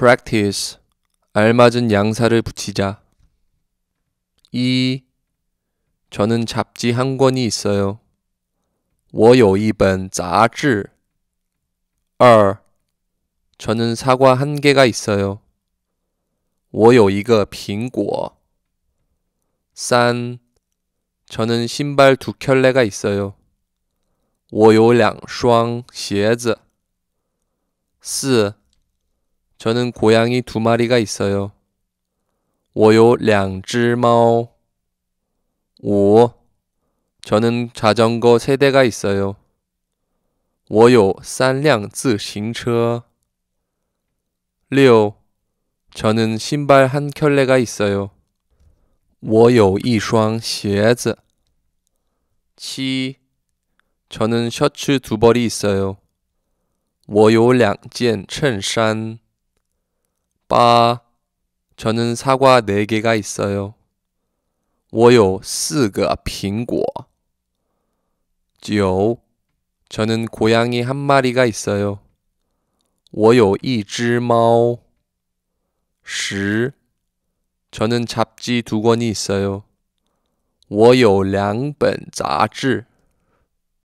practice 알맞은 양사를 붙이자. 이 저는 잡지 한 권이 있어요. 我有一本杂志. 2. 아, 저는 사과 한 개가 있어요. 我有一个苹果. 3. 저는 신발 두 켤레가 있어요. 我有两双鞋子. 4. 저는 고양이 두 마리가 있어요. 我有两只猫. 5. 저는 자전거 세 대가 있어요. 我有三辆自行车. 6. 저는 신발 한 켤레가 있어요. 我有一双鞋子. 7. 저는 셔츠 두 벌이 있어요. 我有两件衬衫. 아빠, 저는 사과 4개가 있어요. 我有四个苹果. 9. 저는 고양이 한 마리가 있어요. 我有一只猫.1 저는 잡지 두 권이 있어요. 我有两本杂志.